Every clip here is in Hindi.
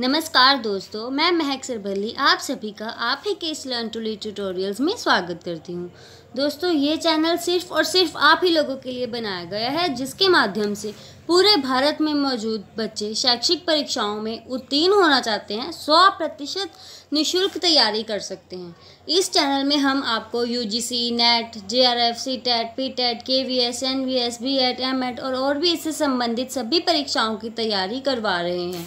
नमस्कार दोस्तों मैं महक सरभली आप सभी का आप ही के इस लर्न टू लीड ट्यूटोरियल्स में स्वागत करती हूँ दोस्तों ये चैनल सिर्फ और सिर्फ आप ही लोगों के लिए बनाया गया है जिसके माध्यम से पूरे भारत में मौजूद बच्चे शैक्षिक परीक्षाओं में उत्तीर्ण होना चाहते हैं सौ प्रतिशत निःशुल्क तैयारी कर सकते हैं इस चैनल में हम आपको U G C NET J R F C TET P TET K V S N V S B Ed M Ed और भी इससे संबंधित सभी परीक्षाओं की तैयारी करवा रहे हैं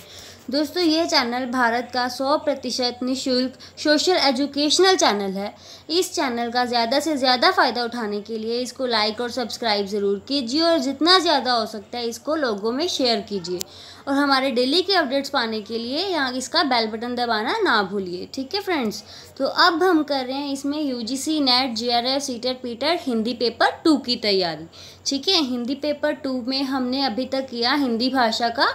दोस्तों ये चैनल भारत का 100 प्रतिशत निःशुल्क सोशल एजुकेशनल चैनल है इस चैनल का ज़्यादा से ज़्यादा फ़ायदा उठाने के लिए इसको लाइक और सब्सक्राइब ज़रूर कीजिए और जितना ज़्यादा हो सकता है इसको लोगों में शेयर कीजिए और हमारे डेली के अपडेट्स पाने के लिए यहाँ इसका बेल बटन दबाना ना भूलिए ठीक है फ्रेंड्स तो अब हम कर रहे हैं इसमें U G C NET J R F CTET PTET Hindi paper two की तैयारी ठीक है हिंदी पेपर टू में हमने अभी तक किया हिंदी भाषा का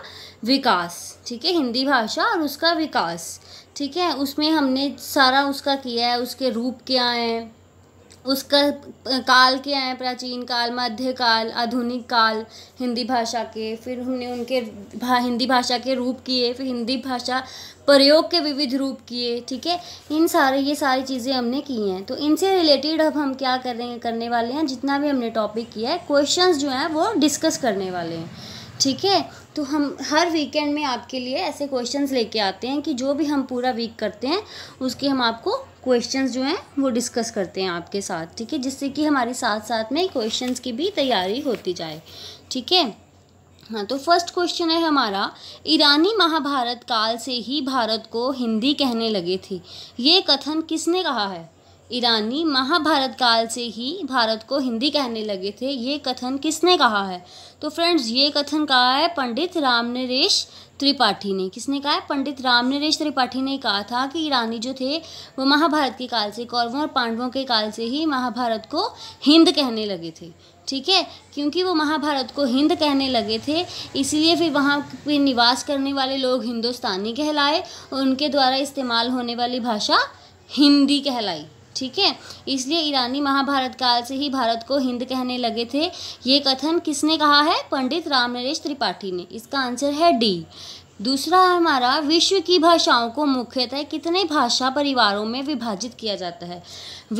विकास ठीक है हिंदी भाषा और उसका विकास ठीक है उसमें हमने सारा उसका किया है उसके रूप क्या हैं उसका काल क्या है प्राचीन काल मध्य काल आधुनिक काल हिंदी भाषा के फिर हमने उनके भा, हिंदी भाषा के रूप किए फिर हिंदी भाषा प्रयोग के विविध रूप किए ठीक है इन सारे ये सारी चीज़ें हमने की हैं तो इनसे रिलेटेड अब हम क्या कर रहे हैं करने वाले हैं जितना भी हमने टॉपिक किया है क्वेश्चंस जो हैं वो डिस्कस करने वाले हैं ठीक है तो हम हर वीकेंड में आपके लिए ऐसे क्वेश्चंस लेके आते हैं कि जो भी हम पूरा वीक करते हैं उसके हम आपको क्वेश्चंस जो हैं वो डिस्कस करते हैं आपके साथ ठीक है जिससे कि हमारे साथ साथ में क्वेश्चंस की भी तैयारी होती जाए ठीक है हाँ तो फर्स्ट क्वेश्चन है हमारा ईरानी महाभारत काल से ही भारत को हिंदी कहने लगे थे ये कथन किसने कहा है ईरानी महाभारत काल से ही भारत को हिंदी कहने लगे थे ये कथन किसने कहा है तो फ्रेंड्स ये कथन कहा है पंडित रामनरेश त्रिपाठी ने किसने कहा है पंडित राम नरेश त्रिपाठी ने कहा था कि ईरानी जो थे वो महाभारत के काल से कौरवों और पांडवों के काल से ही महाभारत को हिंद कहने लगे थे ठीक है क्योंकि वो महाभारत को हिंद कहने लगे थे इसलिए फिर वहाँ पे निवास करने वाले लोग हिंदुस्तानी कहलाए और उनके द्वारा इस्तेमाल होने वाली भाषा हिंदी कहलाई ठीक है इसलिए ईरानी महाभारत काल से ही भारत को हिंद कहने लगे थे ये कथन किसने कहा है पंडित राम नरेश त्रिपाठी ने इसका आंसर है डी दूसरा है हमारा विश्व की भाषाओं को मुख्यतः कितने भाषा परिवारों में विभाजित किया जाता है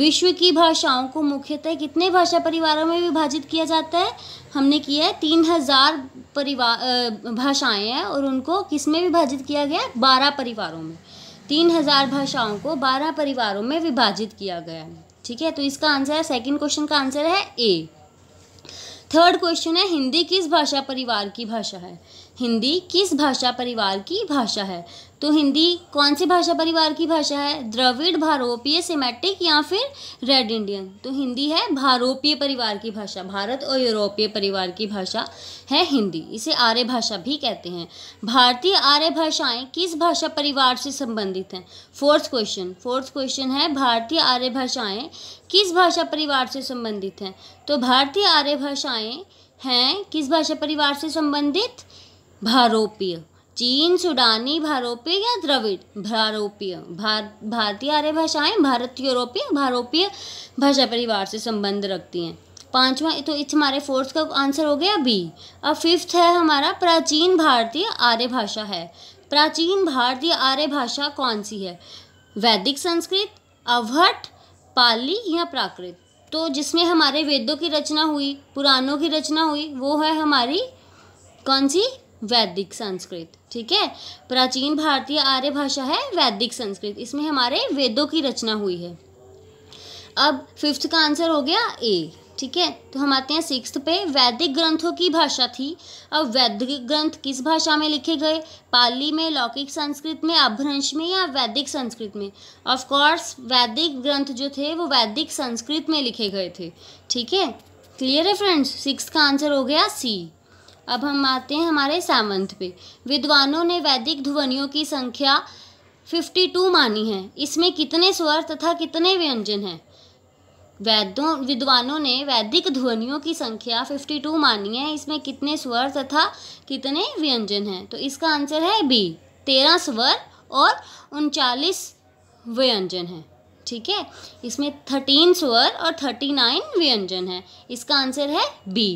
विश्व की भाषाओं को मुख्यतः कितने भाषा परिवारों में विभाजित किया जाता है हमने किया है तीन हज़ार परिवार भाषाएँ हैं और उनको किस में विभाजित किया गया बारह परिवारों में तीन हज़ार भाषाओं को बारह परिवारों में विभाजित किया गया ठीक है तो इसका आंसर है सेकंड क्वेश्चन का आंसर है ए थर्ड क्वेश्चन है हिंदी किस भाषा परिवार की भाषा है हिंदी किस भाषा परिवार की भाषा है तो हिंदी कौन सी भाषा परिवार की भाषा है द्रविड़ भारोपीय सेमेटिक या फिर रेड इंडियन तो हिंदी है भारोपीय परिवार की भाषा भारत और यूरोपीय परिवार की भाषा है हिंदी इसे आर्य भाषा भी कहते हैं भारतीय आर्य भाषाएं किस भाषा परिवार से संबंधित हैं फोर्थ क्वेश्चन फोर्थ क्वेश्चन है भारतीय आर्य भाषाएँ किस भाषा परिवार से संबंधित हैं तो भारतीय आर्य भाषाएँ हैं किस भाषा परिवार से संबंधित भारोपीय चीन सुडानी भारोपीय या द्रविड़ भारोपीय भार भारतीय आर्य भाषाएं भारत यूरोपीय भारोपीय भाषा परिवार से संबंध रखती हैं पांचवा तो इस हमारे फोर्थ का आंसर हो गया बी अब फिफ्थ है हमारा प्राचीन भारतीय आर्य भाषा है प्राचीन भारतीय आर्य भाषा कौन सी है वैदिक संस्कृत अवहट पाली या प्राकृत तो जिसमें हमारे वेदों की रचना हुई पुराणों की रचना हुई वो है हमारी कौन सी वैदिक संस्कृत ठीक है प्राचीन भारतीय आर्य भाषा है वैदिक संस्कृत इसमें हमारे वेदों की रचना हुई है अब फिफ्थ का आंसर हो गया ए ठीक है तो हम आते हैं सिक्स पे वैदिक ग्रंथों की भाषा थी अब वैदिक ग्रंथ किस भाषा में लिखे गए पाली में लौकिक संस्कृत में अभ्रंश में या वैदिक संस्कृत में ऑफ कोर्स वैदिक ग्रंथ जो थे वो वैदिक संस्कृत में लिखे गए थे ठीक है क्लियर है फ्रेंड्स सिक्स का आंसर हो गया सी अब हम आते हैं हमारे सेवंथ पे विद्वानों ने वैदिक ध्वनियों की संख्या फिफ्टी टू मानी है इसमें कितने स्वर तथा कितने व्यंजन हैं वैद्यों विद्वानों ने वैदिक ध्वनियों की संख्या फिफ्टी टू मानी है इसमें कितने स्वर तथा कितने व्यंजन हैं तो इसका आंसर है बी तेरह स्वर और उनचालीस व्यंजन हैं ठीक है इसमें थर्टीन स्वर और थर्टी नाइन व्यंजन है इसका आंसर है बी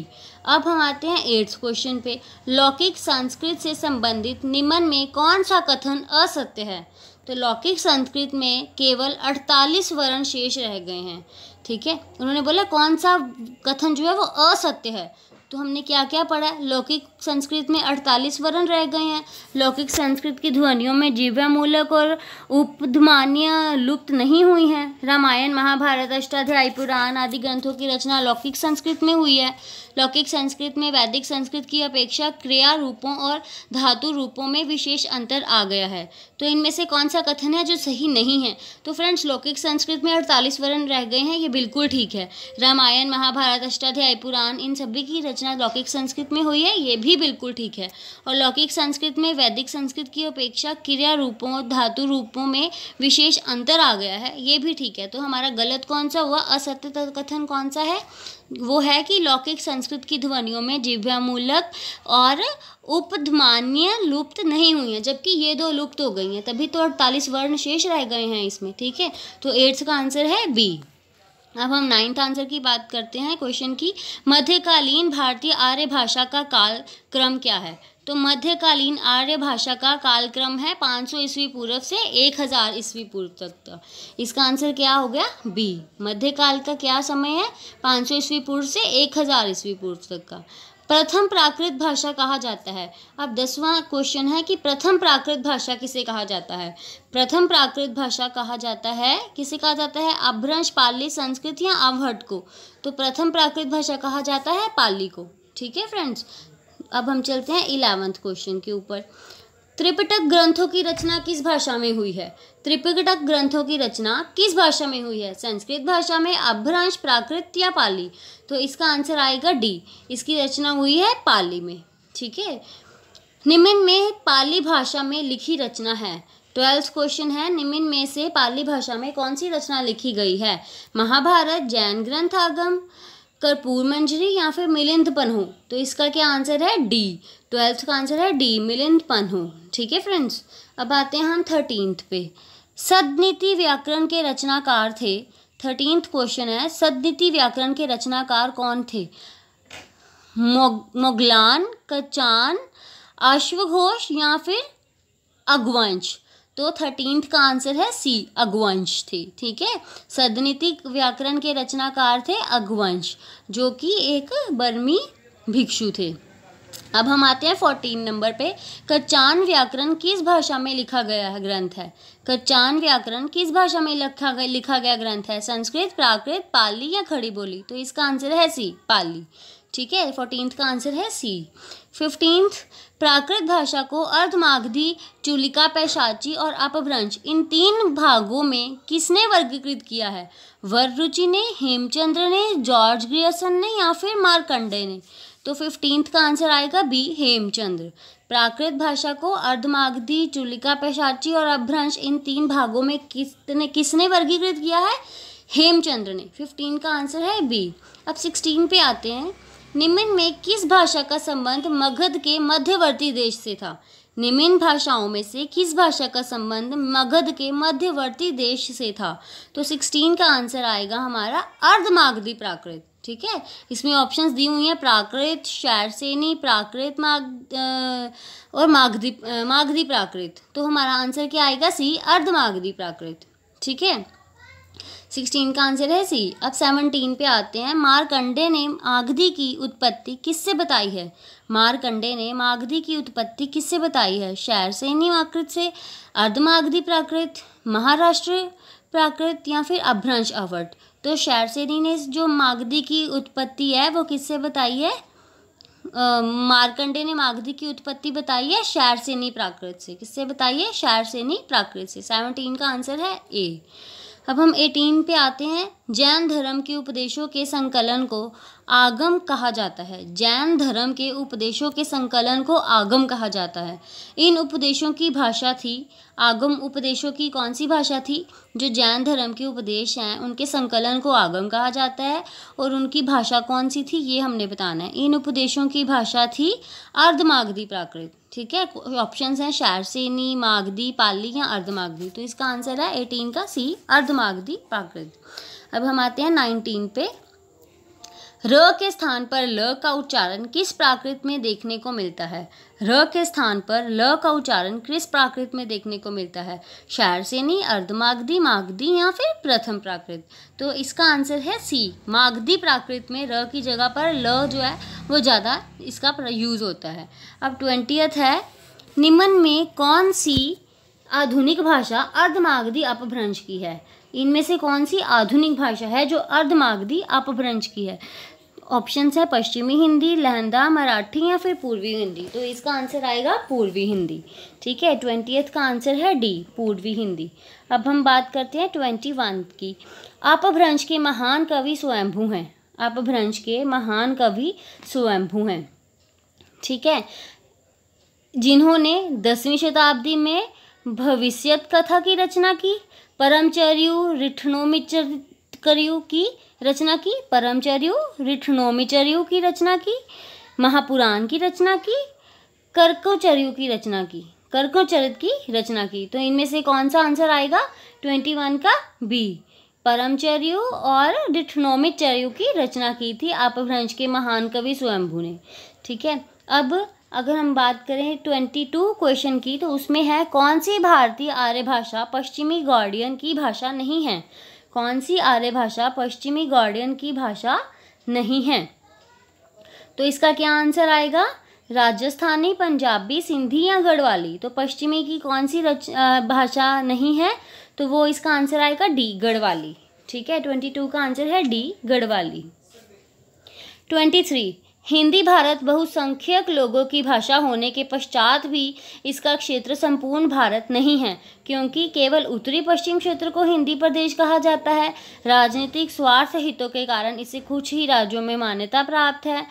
अब हम आते हैं एट्थ क्वेश्चन पे लौकिक संस्कृत से संबंधित निम्न में कौन सा कथन असत्य है तो लौकिक संस्कृत में केवल अड़तालीस वर्ण शेष रह गए हैं ठीक है उन्होंने बोला कौन सा कथन जो है वो असत्य है तो हमने क्या क्या पढ़ा लौकिक संस्कृत में अड़तालीस वर्ण रह गए हैं लौकिक संस्कृत की ध्वनियों में जीव्यामूलक और उपधमान्य लुप्त नहीं हुई हैं रामायण महाभारत अष्टाध्यायी पुराण आदि ग्रंथों की रचना लौकिक संस्कृत में हुई है लौकिक संस्कृत में वैदिक संस्कृत की अपेक्षा क्रिया रूपों और धातु रूपों में विशेष अंतर आ गया है तो इनमें से कौन सा कथन है जो सही नहीं है तो फ्रेंड्स लौकिक संस्कृत में अड़तालीस वर्ण रह गए हैं ये बिल्कुल ठीक है रामायण महाभारत अष्टाध्यायी पुराण इन सभी की रचना लौकिक संस्कृत में हुई है ये भी भी बिल्कुल ठीक है और लौकिक संस्कृत में वैदिक संस्कृत की अपेक्षा क्रिया रूपों धातु रूपों में विशेष अंतर आ गया है ये भी ठीक है तो हमारा गलत कौन सा हुआ असत्य कथन कौन सा है वो है कि लौकिक संस्कृत की ध्वनियों में जिभ्यामूलक और उपधमान्य लुप्त नहीं हुई हैं जबकि ये दो लुप्त हो गई हैं तभी तो अड़तालीस वर्ण शेष रह गए हैं इसमें ठीक है तो एट्स का आंसर है बी अब हम नाइन्थ आंसर की बात करते हैं क्वेश्चन की मध्यकालीन भारतीय आर्य भाषा का काल क्रम क्या है तो मध्यकालीन आर्य भाषा का कालक्रम है 500 ईस्वी पूर्व से 1000 ईस्वी पूर्व तक का इसका आंसर क्या हो गया बी मध्यकाल का क्या समय है 500 ईस्वी पूर्व से 1000 ईस्वी पूर्व तक का प्रथम प्राकृत भाषा कहा जाता है अब दसवां क्वेश्चन है कि प्रथम प्राकृत भाषा किसे कहा जाता है प्रथम प्राकृत भाषा कहा जाता है किसे कहा जाता है अभ्रंश पाली संस्कृत या अवहट को तो प्रथम प्राकृत भाषा कहा जाता है पाली को ठीक है फ्रेंड्स अब हम चलते हैं इलेवंथ क्वेश्चन के ऊपर त्रिपिटक ग्रंथों की रचना किस भाषा में हुई है त्रिपिटक ग्रंथों की रचना किस भाषा में हुई है संस्कृत भाषा में अभ्रांश प्राकृत या पाली तो इसका आंसर आएगा डी इसकी रचना हुई है पाली में ठीक है निम्न में पाली भाषा में लिखी रचना है ट्वेल्थ क्वेश्चन है निम्न में से पाली भाषा में कौन सी रचना लिखी गई है महाभारत जैन ग्रंथ आगम कर्पूर मंजरी या फिर मिलिंद पनहु तो इसका क्या आंसर है डी ट्वेल्थ का आंसर है डी मिलिंद पनहु ठीक है फ्रेंड्स अब आते हैं हम थर्टीनथ पे सदनीति व्याकरण के रचनाकार थे थर्टींथ क्वेश्चन है सदनीति व्याकरण के रचनाकार कौन थे मोगलान कचान अश्वघोष या फिर अगवंश तो थर्टींथ का आंसर है सी अगवंश थे ठीक है सदनीति व्याकरण के रचनाकार थे अगवंश जो कि एक बर्मी भिक्षु थे अब हम आते हैं फोर्टीन नंबर पे कचान व्याकरण किस भाषा में लिखा गया है ग्रंथ है कच्चान व्याकरण किस भाषा में लिखा गया लिखा गया ग्रंथ है संस्कृत प्राकृत पाली या खड़ी बोली तो इसका आंसर है सी पाली ठीक है फोर्टीन का आंसर है सी फिफ्टींथ प्राकृत भाषा को अर्धमागधी चुलिका पैशाची और अपभ्रंश इन तीन भागों में किसने वर्गीकृत किया है वररुचि ने हेमचंद्र ने जॉर्ज ग्रियसन ने या फिर मार्कंडे ने तो फिफ्टींथ का आंसर आएगा बी हेमचंद्र प्राकृत भाषा को अर्धमागधी चुलिका पैशाची और अभ्रंश इन तीन भागों में किसने किसने वर्गीकृत किया है हेमचंद्र ने फिफ्टीन का आंसर है बी अब सिक्सटीन पे आते हैं निम्न में किस भाषा का संबंध मगध के मध्यवर्ती देश से था निम्न भाषाओं में से किस भाषा का संबंध मगध के मध्यवर्ती देश से था तो सिक्सटीन का आंसर आएगा हमारा अर्धमागधी प्राकृत ठीक है इसमें ऑप्शंस दी हुई हैं प्राकृत शैरसेनी प्राकृत माग और माघदी माघदी प्राकृत तो हमारा आंसर क्या आएगा सी अर्ध मागधी प्राकृत ठीक है सिक्सटीन का आंसर है सी अब सेवनटीन पे आते हैं मारकंडे ने माघदी की उत्पत्ति किससे बताई है मारकंडे ने माघदी की उत्पत्ति किससे बताई है शैर सैनी माकृत से अर्धमागधी प्राकृत महाराष्ट्र प्राकृत या फिर अभ्रंश आवट तो शैरसेनी ने जो मागधी की उत्पत्ति है वो किससे बताई है मारकंडे ने मागधी की उत्पत्ति बताई है शैरसेनी प्राकृत से किससे बताई है शैरसेनी प्राकृत से सेवनटीन का आंसर है ए अब हम एटीन पे आते हैं जैन धर्म के उपदेशों के संकलन को आगम कहा जाता है जैन धर्म के उपदेशों के संकलन को आगम कहा जाता है इन उपदेशों की भाषा थी आगम उपदेशों की कौन सी भाषा थी जो जैन धर्म के उपदेश हैं उनके संकलन को आगम कहा जाता है और उनकी भाषा कौन सी थी ये हमने बताना है इन उपदेशों की भाषा थी अर्धमागधी प्राकृत ठीक है ऑप्शन हैं शैरसेनी मागधी पाली या अर्धमागधी तो इसका आंसर है एटीन का सी अर्धमागधी प्राकृत अब हम आते हैं नाइनटीन पे र के स्थान पर ल का उच्चारण किस प्राकृत में देखने को मिलता है र के स्थान पर ल का उच्चारण किस प्राकृत में देखने को मिलता है नहीं अर्धमागधी मागधी या फिर प्रथम प्राकृत तो इसका आंसर है सी मागधी प्राकृत में र की जगह पर ल जो है वो ज़्यादा इसका यूज़ होता है अब ट्वेंटियथ है निम्न में कौन सी आधुनिक भाषा अर्धमागधी अपभ्रंश की है इनमें से कौन सी आधुनिक भाषा है जो अर्धमागधी अपभ्रंश की है ऑप्शंस है पश्चिमी हिंदी लहंदा मराठी या फिर पूर्वी हिंदी तो इसका आंसर आएगा पूर्वी हिंदी ठीक है ट्वेंटी का आंसर है डी पूर्वी हिंदी अब हम बात करते हैं ट्वेंटी वन की अपभ्रंश के महान कवि स्वयंभू हैं अपभ्रंश के महान कवि स्वयंभू हैं ठीक है जिन्होंने दसवीं शताब्दी में भविष्यत कथा की रचना की परमचर्यु रिठनोमिचर पुष्करियों की रचना की परमचर्यों रिठनोमीचर्यों की रचना की महापुराण की रचना की कर्कोचर्यों की रचना की कर्कोचरित की रचना की तो इनमें से कौन सा आंसर आएगा ट्वेंटी वन का बी परमचर्यों और डिठनोमिचर्यों की रचना की थी अपभ्रंश के महान कवि स्वयंभू ने ठीक है अब अगर हम बात करें ट्वेंटी टू क्वेश्चन की तो उसमें है कौन सी भारतीय आर्य भाषा पश्चिमी गार्डियन की भाषा नहीं है कौन सी आर्य भाषा पश्चिमी गार्डियन की भाषा नहीं है तो इसका क्या आंसर आएगा राजस्थानी पंजाबी सिंधी या गढ़वाली तो पश्चिमी की कौन सी रच भाषा नहीं है तो वो इसका आंसर आएगा डी गढ़वाली ठीक है ट्वेंटी टू का आंसर है D Garhwali twenty three Hindi Bharat बहुसंख्यक लोगों की भाषा होने के पश्चात भी इसका क्षेत्र संपूर्ण भारत नहीं है क्योंकि केवल उत्तरी पश्चिम क्षेत्र को हिंदी प्रदेश कहा जाता है राजनीतिक स्वार्थ हितों के कारण इसे कुछ ही राज्यों में मान्यता प्राप्त है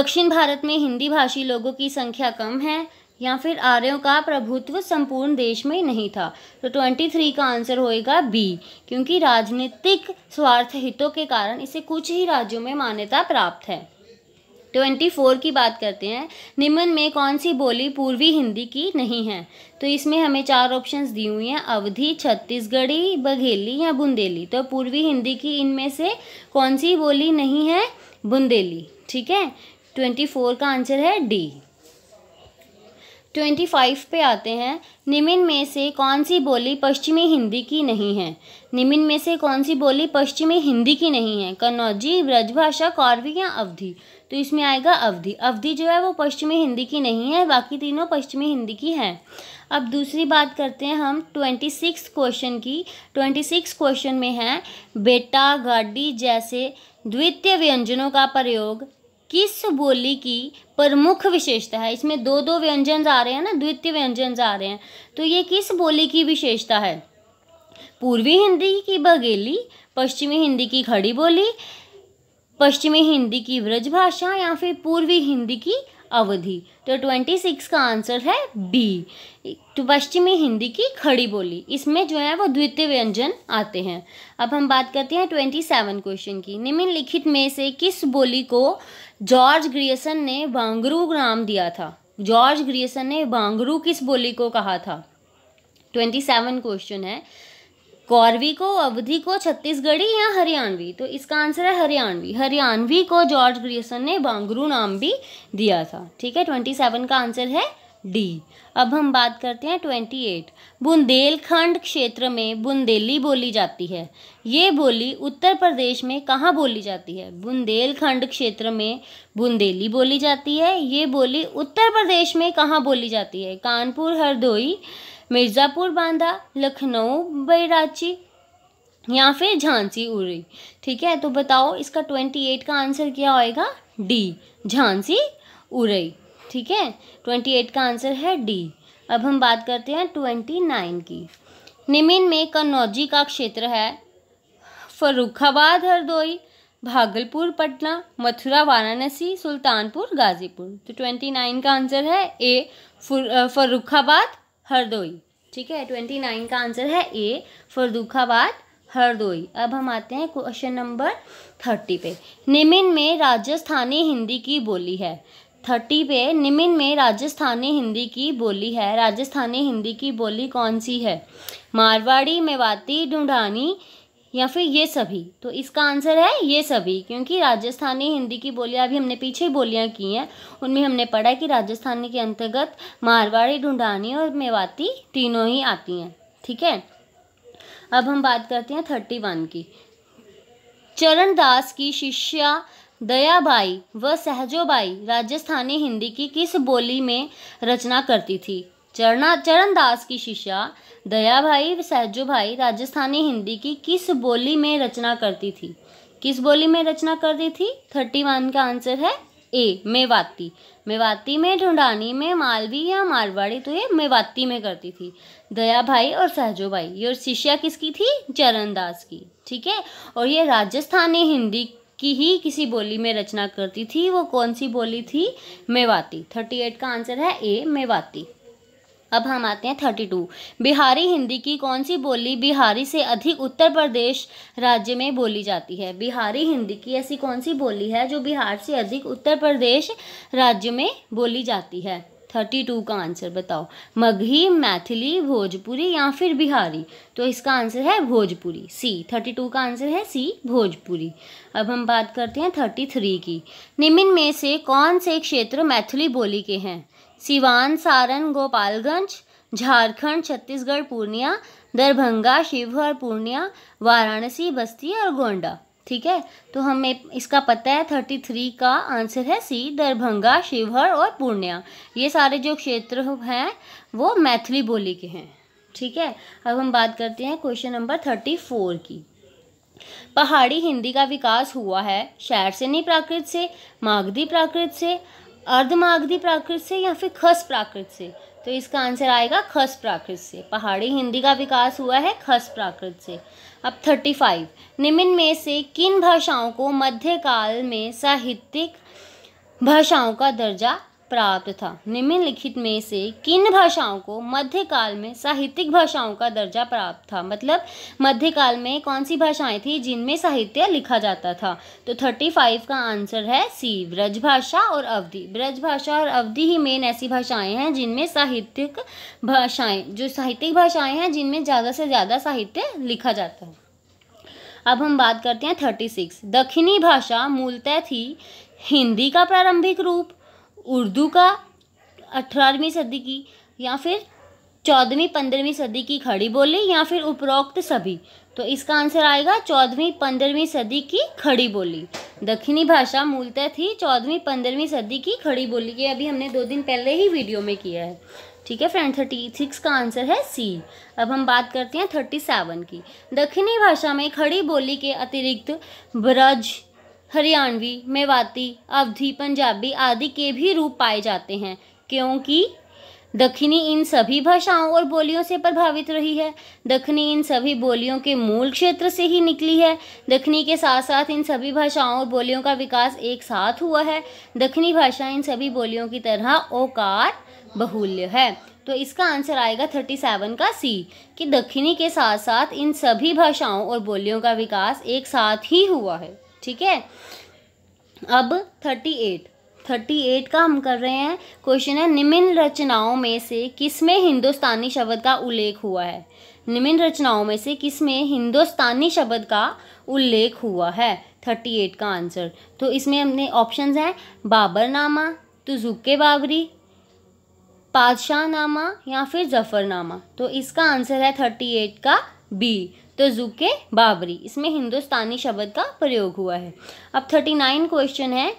दक्षिण भारत में हिंदी भाषी लोगों की संख्या कम है या फिर आर्यों का प्रभुत्व संपूर्ण देश में नहीं था तो ट्वेंटी थ्री का आंसर होएगा बी क्योंकि राजनीतिक स्वार्थ हितों के कारण इसे कुछ ही राज्यों में मान्यता प्राप्त है ट्वेंटी फोर की बात करते हैं निम्न में कौन सी बोली पूर्वी हिंदी की नहीं है तो इसमें हमें चार ऑप्शंस दी हुई हैं अवधि छत्तीसगढ़ी बघेली या बुंदेली तो पूर्वी हिंदी की इनमें से कौन सी बोली नहीं है बुंदेली ठीक है ट्वेंटी फोर का आंसर है डी ट्वेंटी फाइव पे आते हैं निम्न में से कौन सी बोली पश्चिमी हिंदी की नहीं है निम्न में से कौन सी बोली पश्चिमी हिंदी की नहीं है कन्नौजी ब्रजभाषा कौरवी या अवधि तो इसमें आएगा अवधि अवधि जो है वो पश्चिमी हिंदी की नहीं है बाकी तीनों पश्चिमी हिंदी की है अब दूसरी बात करते हैं हम ट्वेंटी सिक्स क्वेश्चन की ट्वेंटी सिक्स क्वेश्चन में है बेटा गाडी जैसे द्वितीय व्यंजनों का प्रयोग किस बोली की प्रमुख विशेषता है इसमें दो दो व्यंजन आ रहे हैं ना द्वितीय व्यंजन आ रहे हैं तो ये किस बोली की विशेषता है पूर्वी हिंदी की बघेली पश्चिमी हिंदी की खड़ी बोली पश्चिमी हिंदी की भाषा या फिर पूर्वी हिंदी की अवधि तो ट्वेंटी सिक्स का आंसर है बी तो पश्चिमी हिंदी की खड़ी बोली इसमें जो है वो द्वितीय व्यंजन आते हैं अब हम बात करते हैं ट्वेंटी सेवन क्वेश्चन की निम्नलिखित में से किस बोली को जॉर्ज ग्रियसन ने बांगरू नाम दिया था जॉर्ज ग्रियसन ने बांगरू किस बोली को कहा था ट्वेंटी सेवन क्वेश्चन है कौरवी को अवधि को छत्तीसगढ़ी या हरियाणवी तो इसका आंसर है हरियाणवी हरियाणवी को जॉर्ज ग्रियसन ने बांगरू नाम भी दिया था ठीक है ट्वेंटी सेवन का आंसर है डी अब हम बात करते हैं ट्वेंटी एट बुंदेलखंड क्षेत्र में बुंदेली बोली जाती है ये बोली उत्तर प्रदेश में कहाँ बोली जाती है बुंदेलखंड क्षेत्र में बुंदेली बोली जाती है ये बोली उत्तर प्रदेश में कहाँ बोली जाती है कानपुर हरदोई मिर्ज़ापुर बांदा लखनऊ बैराची या फिर झांसी उरी ठीक है तो बताओ इसका ट्वेंटी एट का आंसर क्या होएगा डी झांसी उड़ई ठीक है ट्वेंटी एट का आंसर है डी अब हम बात करते हैं ट्वेंटी नाइन की निमिन में कन्नौजी का क्षेत्र है फरुखाबाद हरदोई भागलपुर पटना मथुरा वाराणसी सुल्तानपुर गाजीपुर तो ट्वेंटी नाइन का आंसर है ए फरुखाबाद हरदोई ठीक है ट्वेंटी नाइन का आंसर है ए फरुखाबाद हरदोई अब हम आते हैं क्वेश्चन नंबर थर्टी पे निमिन में राजस्थानी हिंदी की बोली है थर्टी पे निम्न में राजस्थानी हिंदी की बोली है राजस्थानी हिंदी की बोली कौन सी है मारवाड़ी मेवाती ढूंढानी या फिर ये सभी तो इसका आंसर है ये सभी क्योंकि राजस्थानी हिंदी की बोलियाँ अभी हमने पीछे बोलियाँ की हैं उनमें हमने पढ़ा कि राजस्थानी के अंतर्गत मारवाड़ी ढूंढानी और मेवाती तीनों ही आती हैं ठीक है अब हम बात करते हैं थर्टी वन की चरणदास की शिष्या दयाबाई व सहजोबाई राजस्थानी हिंदी की किस बोली में रचना करती थी चरणा चरणदास की शिष्या दयाबाई व सहजोबाई राजस्थानी हिंदी की किस बोली में रचना करती थी किस बोली में रचना करती थी थर्टी वन का आंसर है ए मेवाती मेवाती में ढूंढानी में मालवी या मारवाड़ी तो ये मेवाती में करती थी दया भाई और सहजो भाई ये और शिष्या किसकी थी चरणदास की ठीक है और ये राजस्थानी हिंदी की ही किसी बोली में रचना करती थी वो कौन सी बोली थी मेवाती थर्टी एट का आंसर है ए मेवाती अब हम आते हैं थर्टी टू बिहारी हिंदी की कौन सी बोली बिहारी से अधिक उत्तर प्रदेश राज्य में बोली जाती है बिहारी हिंदी की ऐसी कौन सी बोली है जो बिहार से अधिक उत्तर प्रदेश राज्य में बोली जाती है थर्टी टू का आंसर बताओ मगही मैथिली भोजपुरी या फिर बिहारी तो इसका आंसर है भोजपुरी सी थर्टी टू का आंसर है सी भोजपुरी अब हम बात करते हैं थर्टी थ्री की निम्न में से कौन से क्षेत्र मैथिली बोली के हैं सिवान सारण गोपालगंज झारखंड छत्तीसगढ़ पूर्णिया दरभंगा शिवहर पूर्णिया वाराणसी बस्ती और गोंडा ठीक है तो हमें इसका पता है थर्टी थ्री का आंसर है सी दरभंगा शिवहर और पूर्णिया ये सारे जो क्षेत्र हैं वो मैथिली बोली के हैं ठीक है अब हम बात करते हैं क्वेश्चन नंबर थर्टी फोर की पहाड़ी हिंदी का विकास हुआ है शहर से नहीं प्राकृत से मागधी प्राकृत से अर्धमागधी प्राकृत से या फिर खस प्राकृत से तो इसका आंसर आएगा खस प्राकृत से पहाड़ी हिंदी का विकास हुआ है खस प्राकृत से अब थर्टी फाइव निम्न में से किन भाषाओं को मध्यकाल में साहित्यिक भाषाओं का दर्जा प्राप्त था निम्नलिखित में से किन भाषाओं को मध्यकाल में साहित्यिक भाषाओं का दर्जा प्राप्त था मतलब मध्यकाल में कौन सी भाषाएं थी जिनमें साहित्य लिखा जाता था तो थर्टी फाइव का आंसर है सी ब्रज भाषा और अवधि ब्रज भाषा और अवधि ही मेन ऐसी भाषाएं हैं जिनमें साहित्यिक भाषाएं जो साहित्यिक भाषाएं हैं जिनमें ज़्यादा से ज़्यादा साहित्य लिखा जाता है अब हम बात करते हैं थर्टी सिक्स दक्षिणी भाषा मूलतः थी हिंदी का प्रारंभिक रूप उर्दू का अठारहवीं सदी की या फिर चौदहवीं पंद्रहवीं सदी की खड़ी बोली या फिर उपरोक्त सभी तो इसका आंसर आएगा चौदहवीं पंद्रहवीं सदी की खड़ी बोली दक्षिणी भाषा मूलतः थी चौदहवीं पंद्रहवीं सदी की खड़ी बोली ये अभी हमने दो दिन पहले ही वीडियो में किया है ठीक है फ्रेंड थर्टी सिक्स का आंसर है सी अब हम बात करते हैं थर्टी सेवन की दक्षिणी भाषा में खड़ी बोली के अतिरिक्त ब्रज हरियाणवी मेवाती अवधी पंजाबी आदि के भी रूप पाए जाते हैं क्योंकि दक्षिणी इन सभी भाषाओं और बोलियों से प्रभावित रही है दक्षिणी इन सभी बोलियों के मूल क्षेत्र से ही निकली है दक्षिणी के साथ साथ इन सभी भाषाओं और बोलियों का विकास एक साथ हुआ है दक्षिणी भाषा इन सभी बोलियों की तरह ओकार बहुल्य है तो इसका आंसर आएगा थर्टी सेवन का सी कि दक्षिणी के साथ साथ इन सभी भाषाओं और बोलियों का विकास एक साथ ही हुआ है ठीक है अब थर्टी एट थर्टी एट का हम कर रहे हैं क्वेश्चन है निम्न रचनाओं में से किसमें हिंदुस्तानी शब्द का उल्लेख हुआ है निम्न रचनाओं में से किसमें हिंदुस्तानी शब्द का उल्लेख हुआ है थर्टी एट का आंसर तो इसमें हमने ऑप्शंस हैं बाबरनामा तुजुके बाबरी पादशाहनामा या फिर जफरनामा तो इसका आंसर है थर्टी एट का बी तो जुके बाबरी इसमें हिंदुस्तानी शब्द का प्रयोग हुआ है अब थर्टी नाइन क्वेश्चन है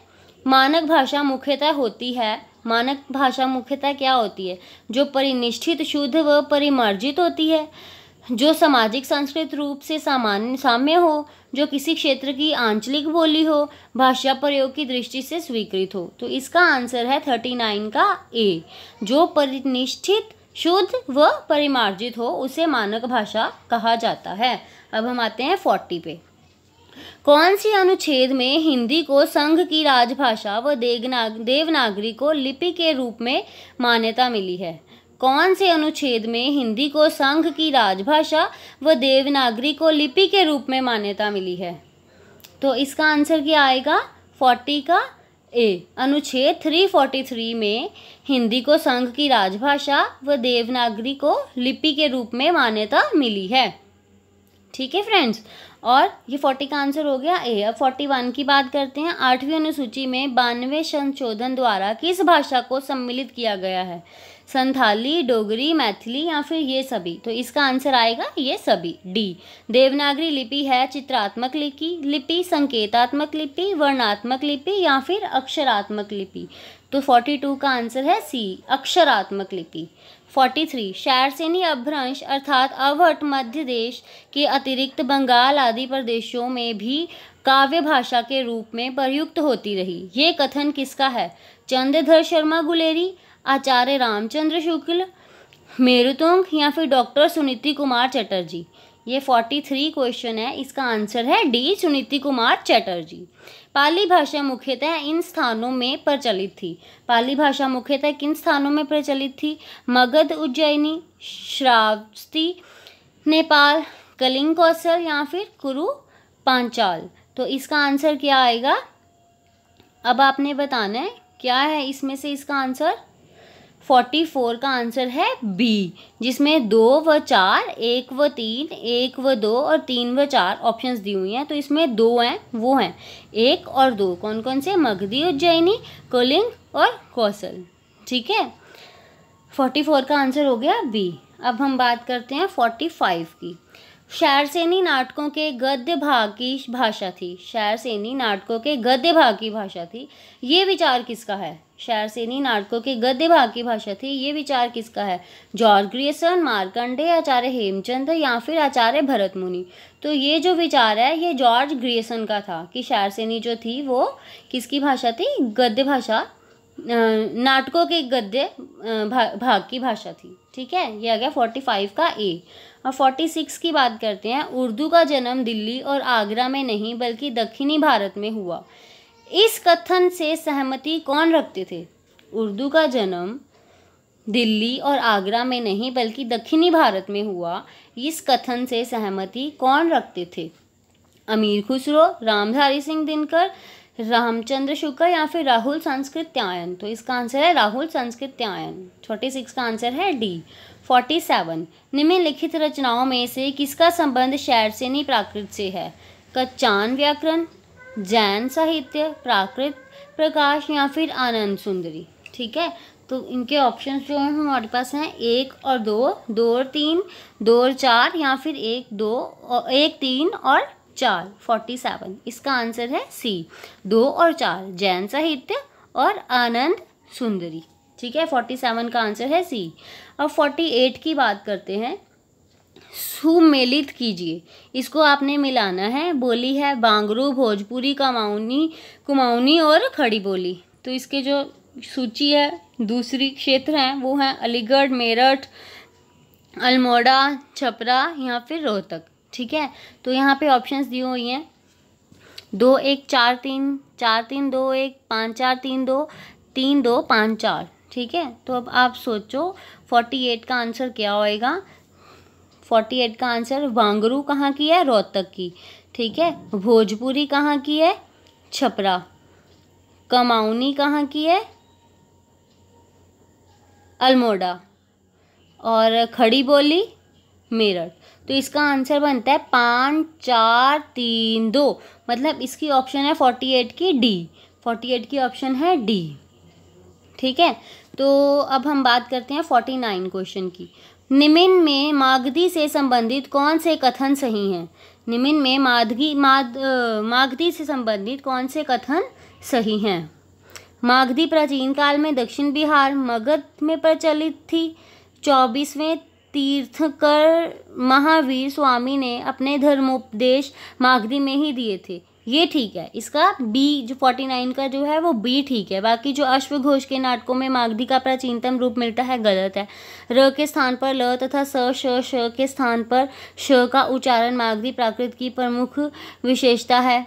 मानक भाषा मुख्यतः होती है मानक भाषा मुख्यतः क्या होती है जो परिनिष्ठित शुद्ध व परिमार्जित होती है जो सामाजिक संस्कृत रूप से सामान्य साम्य हो जो किसी क्षेत्र की आंचलिक बोली हो भाषा प्रयोग की दृष्टि से स्वीकृत हो तो इसका आंसर है थर्टी नाइन का ए जो परिनिष्ठित शुद्ध व परिमार्जित हो उसे मानक भाषा कहा जाता है अब हम आते हैं फोर्टी पे कौन सी अनुच्छेद में हिंदी को संघ की राजभाषा व देवनाग देवनागरी को लिपि के रूप में मान्यता मिली है कौन से अनुच्छेद में हिंदी को संघ की राजभाषा व देवनागरी को लिपि के रूप में मान्यता मिली है तो इसका आंसर क्या आएगा फोर्टी का ए अनुच्छेद 343 में हिंदी को संघ की राजभाषा व देवनागरी को लिपि के रूप में मान्यता मिली है ठीक है फ्रेंड्स और ये फोर्टी का आंसर हो गया ए अब फोर्टी वन की बात करते हैं आठवीं अनुसूची में बानवे संशोधन द्वारा किस भाषा को सम्मिलित किया गया है संथाली डोगरी मैथिली या फिर ये सभी तो इसका आंसर आएगा ये सभी डी देवनागरी लिपि है चित्रात्मक लिपि लिपि संकेतात्मक लिपि वर्णात्मक लिपि या फिर अक्षरात्मक लिपि तो 42 का आंसर है सी अक्षरात्मक लिपि 43 शैरसेनी अभ्रंश अर्थात अवट मध्य देश के अतिरिक्त बंगाल आदि प्रदेशों में भी काव्य भाषा के रूप में प्रयुक्त होती रही ये कथन किसका है चंद्रधर शर्मा गुलेरी आचार्य रामचंद्र शुक्ल मेरुतोंग या फिर डॉक्टर सुनीति कुमार चटर्जी ये फोर्टी थ्री क्वेश्चन है इसका आंसर है डी सुनीति कुमार चटर्जी पाली भाषा मुख्यतः इन स्थानों में प्रचलित थी पाली भाषा मुख्यतः किन स्थानों में प्रचलित थी मगध उज्जैनी श्रावस्ती नेपाल कलिंग कौशल या फिर कुरु पांचाल तो इसका आंसर क्या आएगा अब आपने बताना है क्या है इसमें से इसका आंसर फोर्टी फोर का आंसर है बी जिसमें दो व चार एक व तीन एक व दो और तीन व चार ऑप्शंस दी हुई हैं तो इसमें दो हैं वो हैं एक और दो कौन कौन से मगधी उज्जैनी कोलिंग और कौशल ठीक है फोर्टी फोर का आंसर हो गया बी अब हम बात करते हैं फोर्टी फाइव की शैरसेनी नाटकों के गद्य भाग की भाषा थी शैरसेनी नाटकों के गद्य भाग की भाषा थी ये विचार किसका है शारसेनी नाटकों के गद्य भाग की भाषा थी ये विचार किसका है जॉर्ज ग्रियसन मार्कंडे आचार्य हेमचंद या फिर आचार्य भरत मुनि तो ये जो विचार है ये जॉर्ज ग्रियसन का था कि शैरसेनी जो थी वो किसकी भाषा थी गद्य भाषा नाटकों के गद्य भाग की भाषा थी ठीक है ये आ गया फोर्टी फाइव का ए और फोर्टी सिक्स की बात करते हैं उर्दू का जन्म दिल्ली और आगरा में नहीं बल्कि दक्षिणी भारत में हुआ इस कथन से सहमति कौन रखते थे उर्दू का जन्म दिल्ली और आगरा में नहीं बल्कि दक्षिणी भारत में हुआ इस कथन से सहमति कौन रखते थे अमीर खुसरो रामधारी सिंह दिनकर रामचंद्र शुक्ल या फिर राहुल संस्कृत त्यायन तो इसका आंसर है राहुल संस्कृत त्यायन छोटे सिक्स का आंसर है डी फोर्टी सेवन निम्नलिखित रचनाओं में से किसका संबंध से नहीं प्राकृत से है कच्चान व्याकरण जैन साहित्य प्राकृत प्रकाश या फिर आनंद सुंदरी ठीक है तो इनके ऑप्शन जो हैं हमारे पास हैं एक और दो दो और तीन दो और चार या फिर एक दो और एक तीन और चार फोर्टी सेवन इसका आंसर है सी दो और चार जैन साहित्य और आनंद सुंदरी ठीक है फोर्टी सेवन का आंसर है सी अब फोर्टी एट की बात करते हैं सुमेलित कीजिए इसको आपने मिलाना है बोली है बांगरू भोजपुरी कमाऊनी कुमाऊनी और खड़ी बोली तो इसके जो सूची है दूसरी क्षेत्र हैं वो हैं अलीगढ़ मेरठ अल्मोड़ा छपरा या फिर रोहतक ठीक है तो यहाँ पे ऑप्शंस दी हुई हैं दो एक चार तीन चार तीन दो एक पाँच चार तीन दो तीन दो पाँच चार ठीक है तो अब आप सोचो फोर्टी एट का आंसर क्या होएगा फोर्टी एट का आंसर वांगरू कहाँ की है रोहतक की ठीक है भोजपुरी कहाँ की है छपरा कमाउनी कहाँ की है अल्मोड़ा और खड़ी बोली मेरठ तो इसका आंसर बनता है पाँच चार तीन दो मतलब इसकी ऑप्शन है फोर्टी एट की डी फोर्टी एट की ऑप्शन है डी ठीक है तो अब हम बात करते हैं फोर्टी नाइन क्वेश्चन की निमिन में मागधी से संबंधित कौन से कथन सही हैं निमिन में माधगी माद मागधी से संबंधित कौन से कथन सही हैं मागधी प्राचीन काल में दक्षिण बिहार मगध में प्रचलित थी चौबीसवें तीर्थकर महावीर स्वामी ने अपने धर्मोपदेश मागधी में ही दिए थे ये ठीक है इसका बी जो फोर्टी नाइन का जो है वो बी ठीक है बाकी जो अश्व घोष के नाटकों में मागधी का प्राचीनतम रूप मिलता है गलत है र के स्थान पर ल तथा स श श के स्थान पर श का उच्चारण मागधी प्राकृत की प्रमुख विशेषता है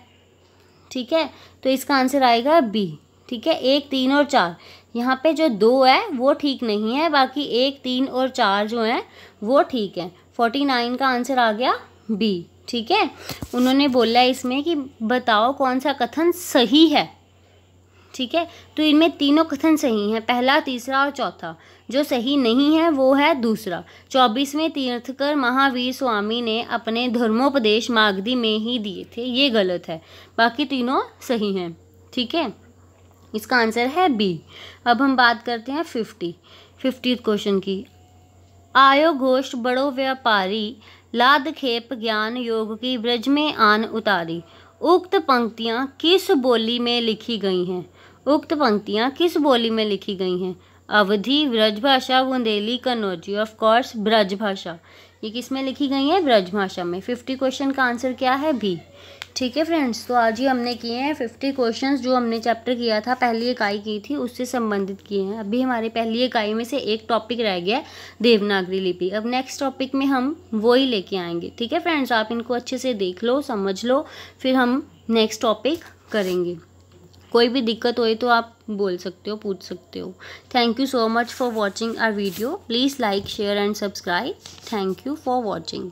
ठीक है तो इसका आंसर आएगा बी ठीक है एक तीन और चार यहाँ पे जो दो है वो ठीक नहीं है बाकी एक तीन और चार जो हैं वो ठीक है फोर्टी नाइन का आंसर आ गया बी ठीक है उन्होंने बोला इसमें कि बताओ कौन सा कथन सही है ठीक है तो इनमें तीनों कथन सही हैं पहला तीसरा और चौथा जो सही नहीं है वो है दूसरा चौबीसवें तीर्थकर महावीर स्वामी ने अपने धर्मोपदेश मागधी में ही दिए थे ये गलत है बाकी तीनों सही हैं ठीक है इसका आंसर है बी अब हम बात करते हैं फिफ्टी फिफ्टी क्वेश्चन की आयो बड़ो व्यापारी लाद खेप ज्ञान योग की ब्रज में आन उतारी उक्त पंक्तियाँ किस बोली में लिखी गई हैं उक्त पंक्तियाँ किस बोली में लिखी गई हैं अवधि ब्रज भाषा बुंदेली कन्नौजी ऑफ कोर्स ब्रज भाषा ये किस में लिखी गई है ब्रज भाषा में फिफ्टी क्वेश्चन का आंसर क्या है भी ठीक है फ्रेंड्स तो आज ही हमने किए हैं फिफ्टी क्वेश्चंस जो हमने चैप्टर किया था पहली इकाई की थी उससे संबंधित किए हैं अभी हमारे पहली इकाई में से एक टॉपिक रह गया है देवनागरी लिपि अब नेक्स्ट टॉपिक में हम वो ही लेके आएंगे ठीक है फ्रेंड्स आप इनको अच्छे से देख लो समझ लो फिर हम नेक्स्ट टॉपिक करेंगे कोई भी दिक्कत होए तो आप बोल सकते हो पूछ सकते हो thank you so much for watching our video please like share and subscribe thank you for watching